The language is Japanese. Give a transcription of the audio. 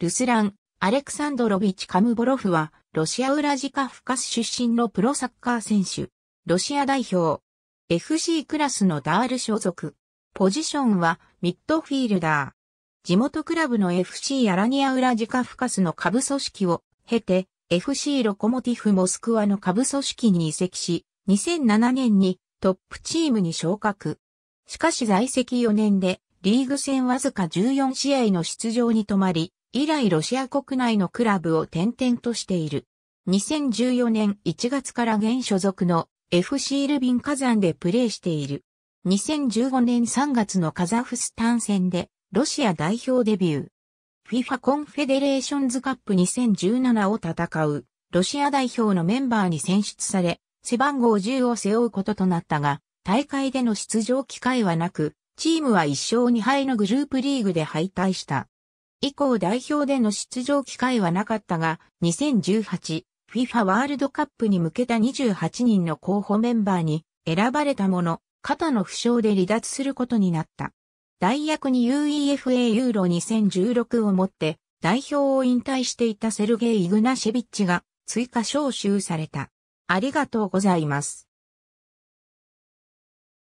ルスラン、アレクサンドロビッチ・カムボロフは、ロシアウラジカフカス出身のプロサッカー選手、ロシア代表、FC クラスのダール所属。ポジションは、ミッドフィールダー。地元クラブの FC アラニアウラジカフカスの下部組織を経て、FC ロコモティフモスクワの下部組織に移籍し、2007年にトップチームに昇格。しかし在籍4年で、リーグ戦わずか14試合の出場に止まり、以来ロシア国内のクラブを転々としている。2014年1月から現所属の FC ルビン火山でプレーしている。2015年3月のカザフスタン戦でロシア代表デビュー。FIFA コンフェデレーションズカップ2017を戦うロシア代表のメンバーに選出され、背番号10を背負うこととなったが、大会での出場機会はなく、チームは1勝2敗のグループリーグで敗退した。以降代表での出場機会はなかったが、2018、FIFA ワールドカップに向けた28人の候補メンバーに選ばれたもの、肩の負傷で離脱することになった。代役に UEFA ユーロ2016をもって代表を引退していたセルゲイ・イグナシェビッチが追加招集された。ありがとうございます。